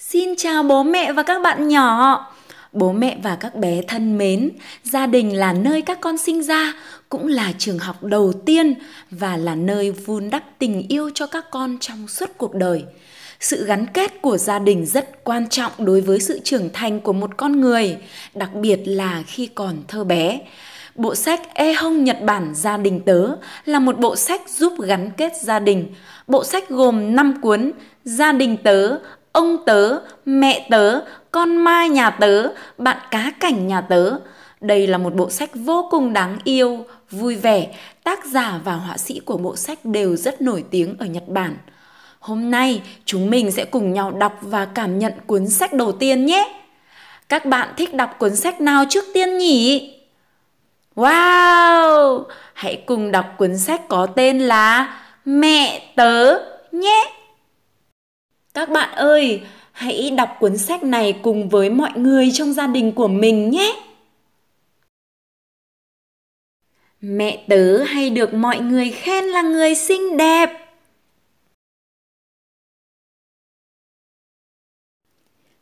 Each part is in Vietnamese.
Xin chào bố mẹ và các bạn nhỏ. Bố mẹ và các bé thân mến, gia đình là nơi các con sinh ra, cũng là trường học đầu tiên và là nơi vun đắp tình yêu cho các con trong suốt cuộc đời. Sự gắn kết của gia đình rất quan trọng đối với sự trưởng thành của một con người, đặc biệt là khi còn thơ bé. Bộ sách E Hông Nhật Bản Gia đình tớ là một bộ sách giúp gắn kết gia đình. Bộ sách gồm 5 cuốn Gia đình tớ ông tớ, mẹ tớ, con ma nhà tớ, bạn cá cảnh nhà tớ. Đây là một bộ sách vô cùng đáng yêu, vui vẻ, tác giả và họa sĩ của bộ sách đều rất nổi tiếng ở Nhật Bản. Hôm nay chúng mình sẽ cùng nhau đọc và cảm nhận cuốn sách đầu tiên nhé. Các bạn thích đọc cuốn sách nào trước tiên nhỉ? Wow! Hãy cùng đọc cuốn sách có tên là Mẹ tớ nhé! Các bạn ơi, hãy đọc cuốn sách này cùng với mọi người trong gia đình của mình nhé. Mẹ tớ hay được mọi người khen là người xinh đẹp.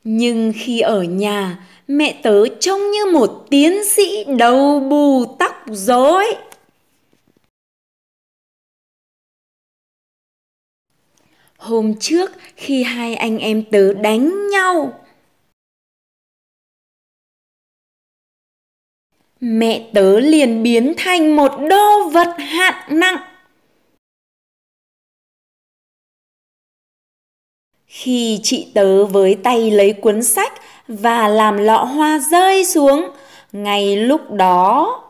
Nhưng khi ở nhà, mẹ tớ trông như một tiến sĩ đầu bù tóc rối. hôm trước khi hai anh em tớ đánh nhau. Mẹ tớ liền biến thành một đô vật hạng nặng. Khi chị tớ với tay lấy cuốn sách và làm lọ hoa rơi xuống, ngay lúc đó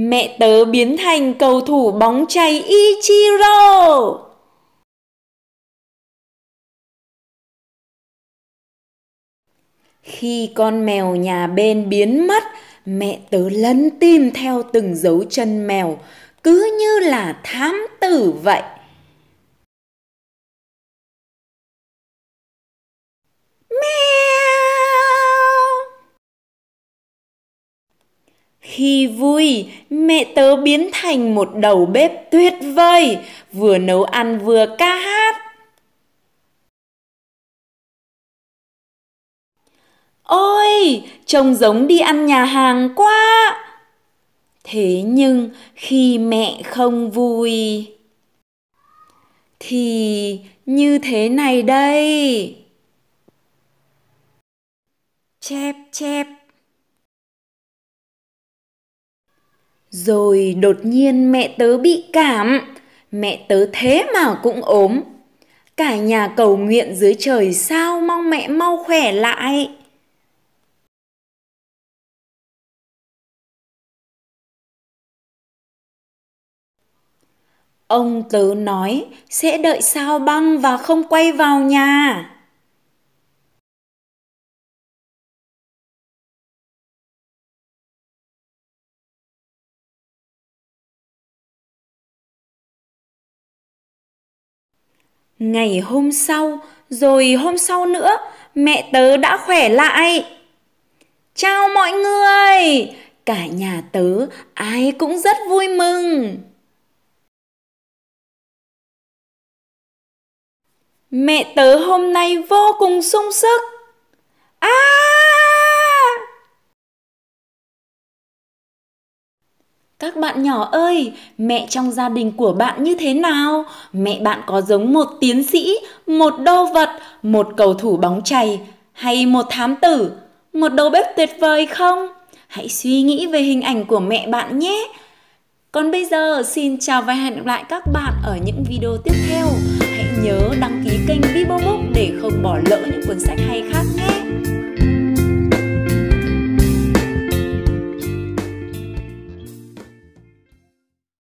Mẹ tớ biến thành cầu thủ bóng chày Ichiro. Khi con mèo nhà bên biến mất, mẹ tớ lấn tìm theo từng dấu chân mèo, cứ như là thám tử vậy. Khi vui, mẹ tớ biến thành một đầu bếp tuyệt vời, vừa nấu ăn vừa ca hát. Ôi, trông giống đi ăn nhà hàng quá. Thế nhưng khi mẹ không vui thì như thế này đây. Chép chép Rồi đột nhiên mẹ tớ bị cảm, mẹ tớ thế mà cũng ốm. Cả nhà cầu nguyện dưới trời sao mong mẹ mau khỏe lại. Ông tớ nói sẽ đợi sao băng và không quay vào nhà. Ngày hôm sau, rồi hôm sau nữa, mẹ tớ đã khỏe lại. Chào mọi người! Cả nhà tớ ai cũng rất vui mừng. Mẹ tớ hôm nay vô cùng sung sức. À! các bạn nhỏ ơi, mẹ trong gia đình của bạn như thế nào? Mẹ bạn có giống một tiến sĩ, một đô vật, một cầu thủ bóng chày hay một thám tử, một đầu bếp tuyệt vời không? Hãy suy nghĩ về hình ảnh của mẹ bạn nhé. Còn bây giờ xin chào và hẹn gặp lại các bạn ở những video tiếp theo. Hãy nhớ đăng ký kênh Bibobook để không bỏ lỡ những cuốn sách hay khác nhé.